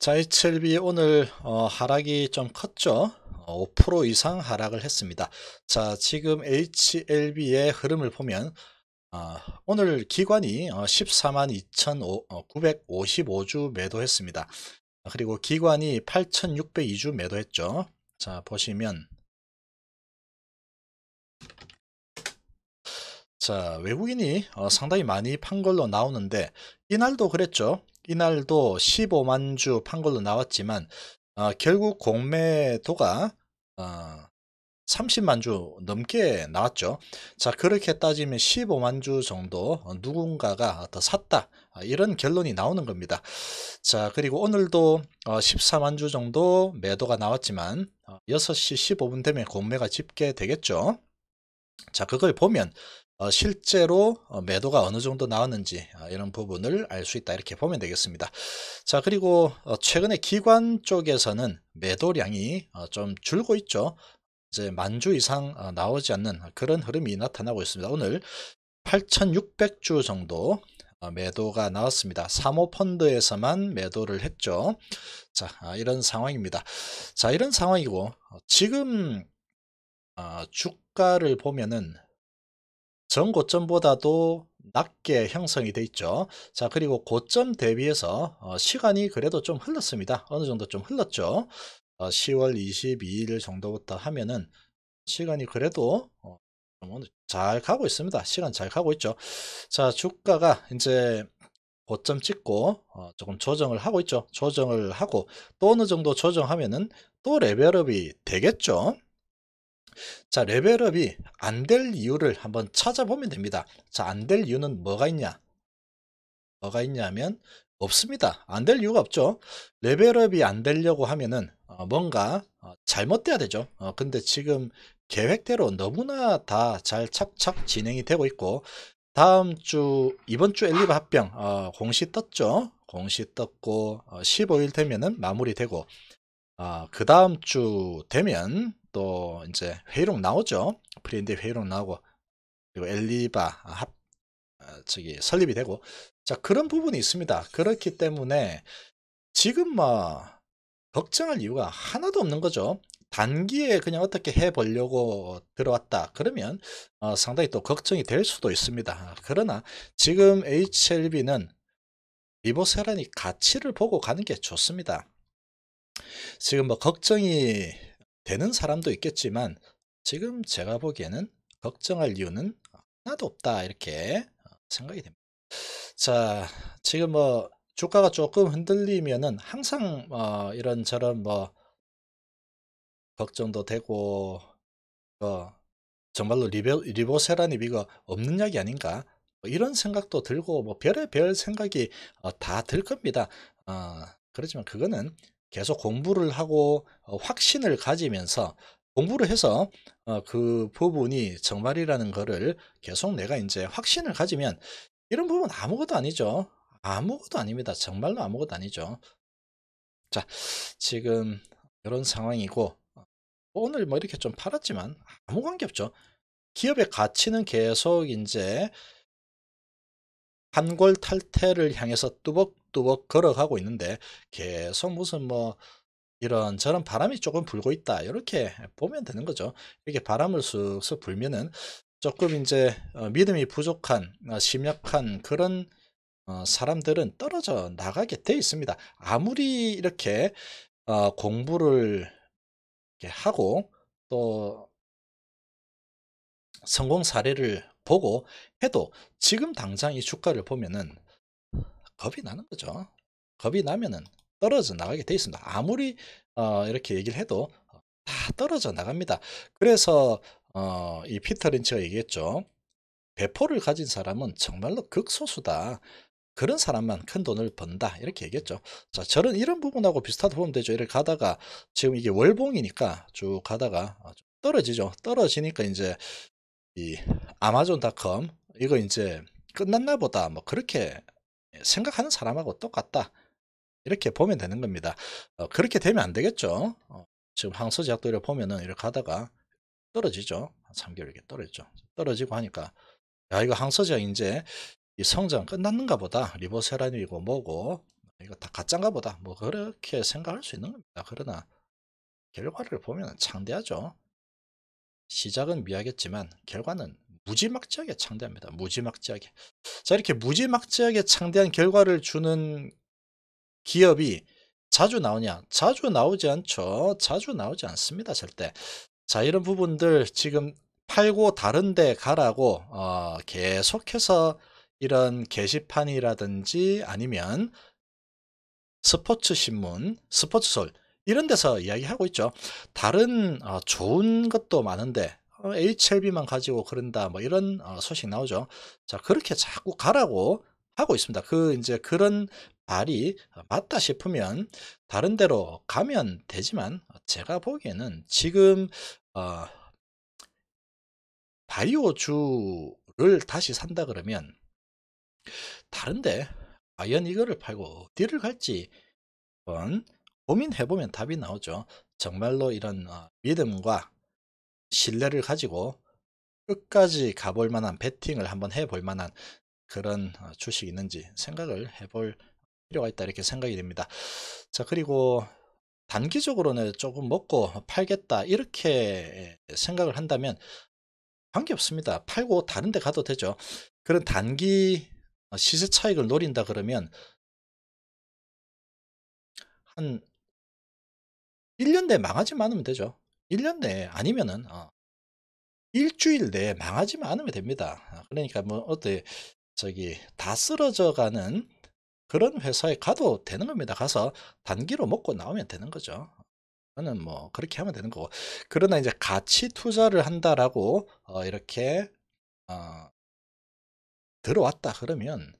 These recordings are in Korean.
자, HLB 오늘 어, 하락이 좀 컸죠. 5% 어, 이상 하락을 했습니다. 자, 지금 HLB의 흐름을 보면 어, 오늘 기관이 14만 어, 2,955주 매도했습니다. 그리고 기관이 8,602주 매도했죠. 자, 보시면 자, 외국인이 어, 상당히 많이 판 걸로 나오는데 이날도 그랬죠. 이날도 15만 주 판 걸로 나왔지만 어, 결국 공매도가 어, 30만 주 넘게 나왔죠. 자 그렇게 따지면 15만 주 정도 어, 누군가가 더 샀다 아, 이런 결론이 나오는 겁니다. 자 그리고 오늘도 14만 어, 주 정도 매도가 나왔지만 6시 어, 15분 되면 공매가 집계되겠죠. 자 그걸 보면 어, 실제로 어, 매도가 어느 정도 나왔는지 아, 이런 부분을 알 수 있다 이렇게 보면 되겠습니다 자 그리고 어, 최근에 기관 쪽에서는 매도량이 좀 줄고 있죠 이제 만주 이상 나오지 않는 그런 흐름이 나타나고 있습니다 오늘 8600주 정도 매도가 나왔습니다. 사모펀드에서만 매도를 했죠. 자 아, 이런 상황입니다. 자 이런 상황이고 지금 아, 주가를 보면은 전 고점보다도 낮게 형성이 돼 있죠 자 그리고 고점 대비해서 어, 시간이 그래도 좀 흘렀습니다 어느 정도 좀 흘렀죠 어, 10월 22일 정도부터 하면은 시간이 그래도 어, 잘 가고 있습니다 시간 잘 가고 있죠 자 주가가 이제 고점 찍고 어, 조금 조정을 하고 있죠 조정을 하고 또 어느 정도 조정하면은 또 레벨업이 되겠죠 자 레벨업이 안 될 이유를 한번 찾아보면 됩니다 자안 될 이유는 뭐가 있냐 뭐가 있냐면 없습니다 안 될 이유가 없죠 레벨업이 안 되려고 하면은 어, 뭔가 어, 잘못돼야 되죠 어, 근데 지금 계획대로 너무나 다 잘 착착 진행이 되고 있고 다음 주 이번 주 엘리바 합병 공시 떴죠 공시 떴고 15일 되면은 마무리되고 아, 그 다음 주 되면 또 이제 회의록 나오죠. 프리엔드 회의록 나오고 그리고 엘리바 아, 합 아, 저기 설립이 되고 자 그런 부분이 있습니다. 그렇기 때문에 지금 뭐 걱정할 이유가 하나도 없는 거죠. 단기에 그냥 어떻게 해보려고 들어왔다 그러면 어, 상당히 또 걱정이 될 수도 있습니다. 그러나 지금 HLB는 리보세란이 가치를 보고 가는 게 좋습니다. 지금 뭐 걱정이 되는 사람도 있겠지만 지금 제가 보기에는 걱정할 이유는 하나도 없다 이렇게 어, 생각이 됩니다. 자 지금 뭐 주가가 조금 흔들리면은 항상 뭐 이런저런 뭐 걱정도 되고 어, 정말로 리베, 리보세라닙 이거 없는 약이 아닌가 뭐 이런 생각도 들고 뭐 별의별 생각이 어, 다들 겁니다. 어, 그렇지만 그거는 계속 공부를 하고 어, 확신을 가지면서 공부를 해서 어, 그 부분이 정말이라는 것을 계속 내가 이제 확신을 가지면 이런 부분 아무것도 아니죠. 아무것도 아닙니다. 정말로 아무것도 아니죠. 자, 지금 이런 상황이고 어, 오늘 뭐 이렇게 좀 팔았지만 아무 관계 없죠. 기업의 가치는 계속 이제 한골 탈퇴를 향해서 뚜벅 뚜벅뚜벅 걸어가고 있는데 계속 무슨 뭐 이런 저런 바람이 조금 불고 있다 이렇게 보면 되는 거죠 이렇게 바람을 쑥쑥 불면은 조금 이제 어, 믿음이 부족한 어, 심약한 그런 어, 사람들은 떨어져 나가게 돼 있습니다 아무리 이렇게 공부를 하고 또 성공 사례를 보고 해도 지금 당장 이 주가를 보면은 겁이 나는 거죠. 겁이 나면은 떨어져 나가게 돼 있습니다. 아무리 어, 이렇게 얘기를 해도 어, 다 떨어져 나갑니다. 그래서 어, 이 피터 린치가 얘기했죠. 배포를 가진 사람은 정말로 극소수다. 그런 사람만 큰 돈을 번다 이렇게 얘기했죠 자저는 이런 부분하고 비슷하다 보면 되죠 이렇게 가다가 지금 이게 월봉이니까 쭉 가다가 어, 떨어지죠 떨어지니까 이제 이 아마존닷컴 이거 이제 끝났나 보다 뭐 그렇게 예, 생각하는 사람하고 똑같다. 이렇게 보면 되는 겁니다. 어, 그렇게 되면 안 되겠죠. 어, 지금 항소제약도를 보면은 이렇게 하다가 떨어지죠. 한 3개월 이렇게 떨어지죠. 떨어지고 하니까 야 이거 항소제약 이제 이 성장 끝났는가 보다. 리보세라늄이고 뭐고 이거 다 가짠가 보다. 뭐 그렇게 생각할 수 있는 겁니다. 그러나 결과를 보면 창대하죠. 시작은 미하겠지만 결과는 무지막지하게 창대합니다. 무지막지하게. 자, 이렇게 무지막지하게 창대한 결과를 주는 기업이 자주 나오냐? 자주 나오지 않죠. 자주 나오지 않습니다. 절대. 자, 이런 부분들 지금 팔고 다른 데 가라고 어, 계속해서 이런 게시판이라든지 아니면 스포츠 신문, 스포츠솔 이런 데서 이야기하고 있죠. 다른 어, 좋은 것도 많은데 어, HLB만 가지고 그런다 뭐 이런 어, 소식 나오죠. 자 그렇게 자꾸 가라고 하고 있습니다. 그 이제 그런 발이 맞다 싶으면 다른 데로 가면 되지만 어, 제가 보기에는 지금 어, 바이오주를 다시 산다 그러면 다른데 과연 이거를 팔고 어디를 갈지 고민해보면 답이 나오죠. 정말로 이런 믿음과 신뢰를 가지고 끝까지 가볼 만한 베팅을 한번 해볼 만한 그런 어, 주식이 있는지 생각을 해볼 필요가 있다 이렇게 생각이 됩니다. 자 그리고 단기적으로는 조금 먹고 팔겠다 이렇게 생각을 한다면 관계없습니다. 팔고 다른 데 가도 되죠. 그런 단기 어, 시세 차익을 노린다 그러면 한 1년 내에 망하지만 않으면 되죠. 1년 내에 아니면은 어, 일주일 내에 망하지만 않으면 됩니다. 아, 그러니까 뭐 어때 저기 다 쓰러져 가는 그런 회사에 가도 되는 겁니다. 가서 단기로 먹고 나오면 되는 거죠. 저는 뭐 그렇게 하면 되는 거고 그러나 이제 가치 투자를 한다라고 어, 이렇게 어, 들어왔다 그러면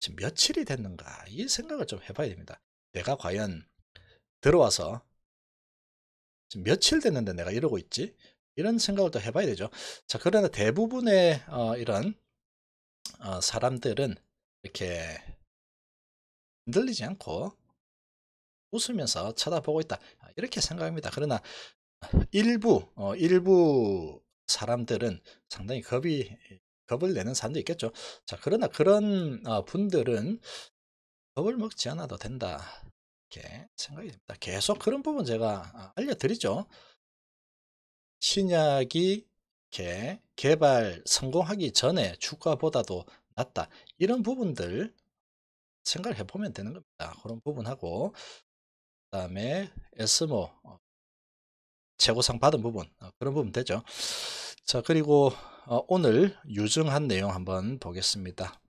지금 며칠이 됐는가 이 생각을 좀 해봐야 됩니다. 내가 과연 들어와서 며칠 됐는데 내가 이러고 있지? 이런 생각을 또 해봐야 되죠. 자, 그러나 대부분의 어, 이런 어, 사람들은 이렇게 흔들리지 않고 웃으면서 쳐다보고 있다. 아, 이렇게 생각합니다. 그러나 일부, 어, 일부 사람들은 상당히 겁이, 겁을 내는 사람도 있겠죠. 자, 그러나 그런 어, 분들은 겁을 먹지 않아도 된다. 이렇게 생각이 됩니다. 계속 그런 부분 제가 아, 알려드리죠. 신약이 이렇게 개발 성공하기 전에 주가보다도 낫다. 이런 부분들 생각을 해보면 되는 겁니다. 그런 부분하고 그 다음에 에스모 최고상 어, 받은 부분 어, 그런 부분 되죠. 자 그리고 어, 오늘 유증한 내용 한번 보겠습니다.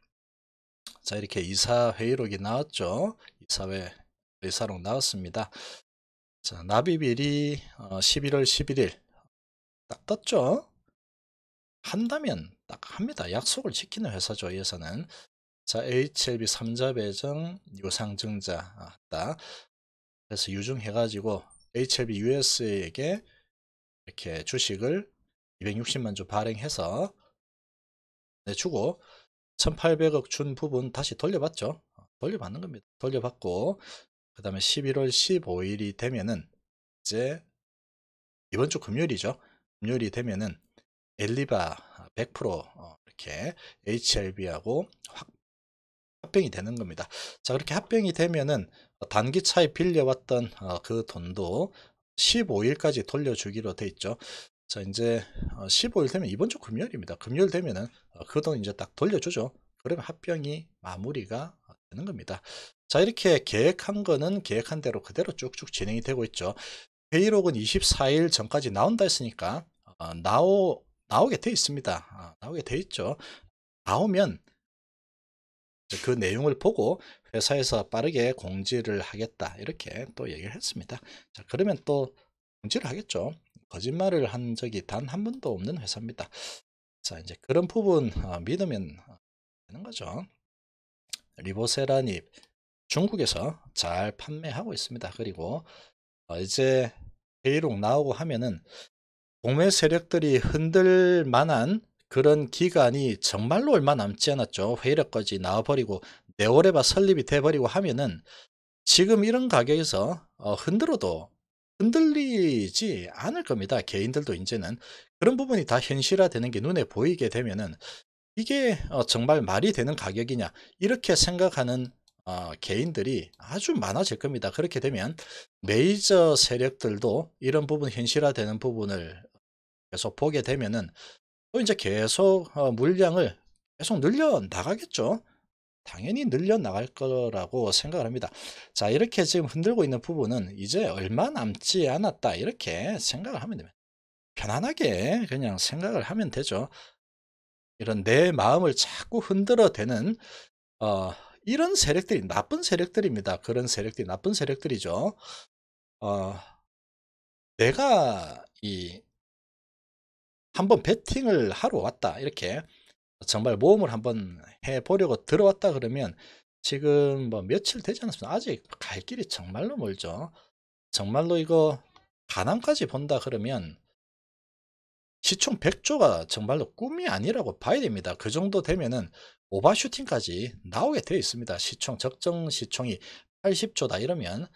자 이렇게 이사회의록이 나왔죠. 이사회 의사록 나왔습니다. 자, 납입일이 11월 11일 딱 떴죠? 한다면 딱 합니다. 약속을 지키는 회사죠. 이 회사는. 자, HLB 3자 배정 유상증자 한다. 그래서 유증해가지고 HLB US에게 이렇게 주식을 260만 주 발행해서 내주고 1800억 준 부분 다시 돌려받죠. 돌려받는 겁니다. 돌려받고 그 다음에 11월 15일이 되면은 이제 이번 주 금요일이죠. 금요일이 되면은 엘리바 100% 어, 이렇게 HLB하고 확 합병이 되는 겁니다. 자 그렇게 합병이 되면은 단기차에 빌려왔던 어, 그 돈도 15일까지 돌려주기로 돼 있죠. 자 이제 15일 어, 되면 이번 주 금요일입니다. 금요일 되면은 그 돈 이제 딱 돌려주죠. 그러면 합병이 마무리가 되는 겁니다. 자 이렇게 계획한 거는 계획한 대로 그대로 쭉쭉 진행이 되고 있죠. 회의록은 24일 전까지 나온다 했으니까 어, 나오, 나오게 돼 있습니다. 아, 나오게 돼 있죠. 나오면 그 내용을 보고 회사에서 빠르게 공지를 하겠다 이렇게 또 얘기를 했습니다. 자 그러면 또 공지를 하겠죠. 거짓말을 한 적이 단 한 번도 없는 회사입니다. 자 이제 그런 부분 어, 믿으면 어, 되는 거죠. 리보세라닙 중국에서 잘 판매하고 있습니다. 그리고 어, 이제 회의록 나오고 하면은 공매 세력들이 흔들 만한 그런 기간이 정말로 얼마 남지 않았죠. 회의록까지 나와버리고 네오레바 설립이 돼버리고 하면은 지금 이런 가격에서 어, 흔들어도 흔들리지 않을 겁니다. 개인들도 이제는 그런 부분이 다 현실화되는 게 눈에 보이게 되면은 이게 어, 정말 말이 되는 가격이냐 이렇게 생각하는 어, 개인들이 아주 많아질 겁니다. 그렇게 되면 메이저 세력들도 이런 부분 현실화되는 부분을 계속 보게 되면은 또 이제 계속 어, 물량을 계속 늘려 나가겠죠. 당연히 늘려 나갈 거라고 생각을 합니다. 자 이렇게 지금 흔들고 있는 부분은 이제 얼마 남지 않았다 이렇게 생각을 하면 됩니다. 편안하게 그냥 생각을 하면 되죠. 이런 내 마음을 자꾸 흔들어 대는 어, 이런 세력들이 나쁜 세력들입니다. 그런 세력들이 나쁜 세력들이죠. 어, 내가 이 한번 베팅을 하러 왔다 이렇게 정말 모험을 한번 해보려고 들어왔다 그러면 지금 뭐 며칠 되지 않았습니다. 아직 갈 길이 정말로 멀죠. 정말로 이거 가난까지 본다 그러면 시총 100조가 정말로 꿈이 아니라고 봐야 됩니다. 그 정도 되면은 오버슈팅까지 나오게 되어 있습니다. 시총 적정 시총이 80조다 이러면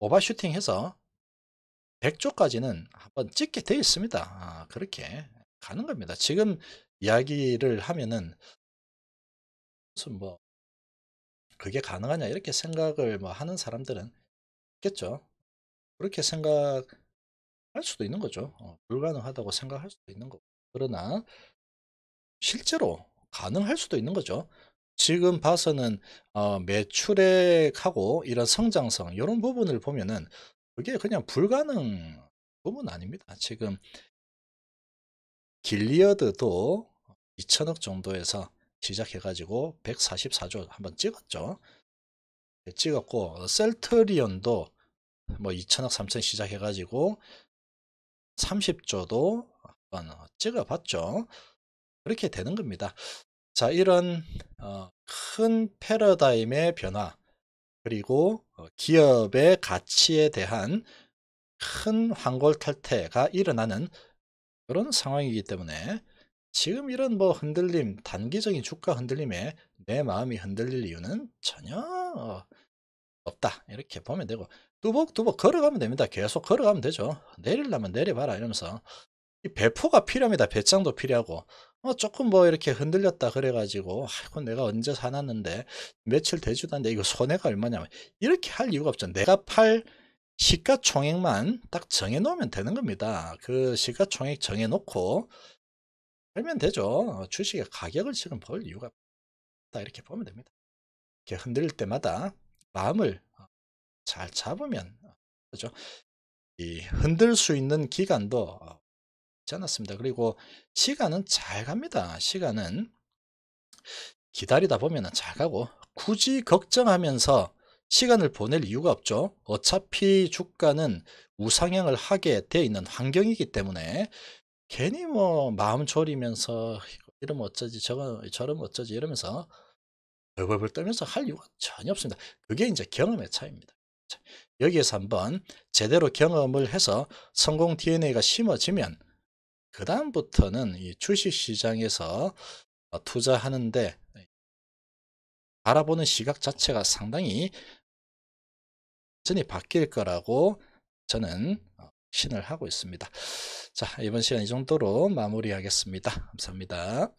오버슈팅해서 100조까지는 한번 찍게 되어 있습니다. 아, 그렇게 가는 겁니다. 지금 이야기를 하면은 무슨 뭐 그게 가능하냐 이렇게 생각을 뭐 하는 사람들은 있겠죠. 그렇게 생각 할 수도 있는 거죠. 어, 불가능하다고 생각할 수도 있는 거고. 그러나 실제로 가능할 수도 있는 거죠. 지금 봐서는 어, 매출액하고 이런 성장성 이런 부분을 보면은 그게 그냥 불가능 부분 아닙니다. 지금 길리어드도 2천억 정도에서 시작해가지고 144조 한번 찍었죠. 찍었고 셀트리온도 뭐 2천억 3천 시작해가지고 30조도 한번 찍어봤죠. 그렇게 되는 겁니다. 자, 이런 어, 큰 패러다임의 변화 그리고 어, 기업의 가치에 대한 큰 황골탈퇴가 일어나는 그런 상황이기 때문에 지금 이런 뭐 흔들림, 단기적인 주가 흔들림에 내 마음이 흔들릴 이유는 전혀 없다. 이렇게 보면 되고 두벅두벅 걸어가면 됩니다. 계속 걸어가면 되죠. 내리려면 내려봐라 이러면서 이 배포가 필요합니다. 배짱도 필요하고 어, 조금 뭐 이렇게 흔들렸다 그래가지고 아이고 내가 언제 사놨는데 며칠 되지도 않는데 이거 손해가 얼마냐면 이렇게 할 이유가 없죠. 내가 팔 시가총액만 딱 정해놓으면 되는 겁니다. 그 시가총액 정해놓고 팔면 되죠. 주식의 가격을 지금 벌 이유가 없다 이렇게 보면 됩니다. 이렇게 흔들릴 때마다 마음을 잘 잡으면 그죠? 이 흔들 수 있는 기간도 어, 있지 않았습니다. 그리고 시간은 잘 갑니다. 시간은 기다리다 보면 잘 가고 굳이 걱정하면서 시간을 보낼 이유가 없죠. 어차피 주가는 우상향을 하게 돼 있는 환경이기 때문에 괜히 뭐 마음 졸이면서 이러면 어쩌지 저거 저러면 어쩌지 이러면서 벌벌벌 떨면서 할 이유가 전혀 없습니다. 그게 이제 경험의 차이입니다. 여기에서 한번 제대로 경험을 해서 성공 DNA가 심어지면 그 다음부터는 이 주식시장에서 어, 투자하는데 바라보는 시각 자체가 상당히 전이 바뀔 거라고 저는 어, 신을 하고 있습니다. 자 이번 시간 이 정도로 마무리하겠습니다. 감사합니다.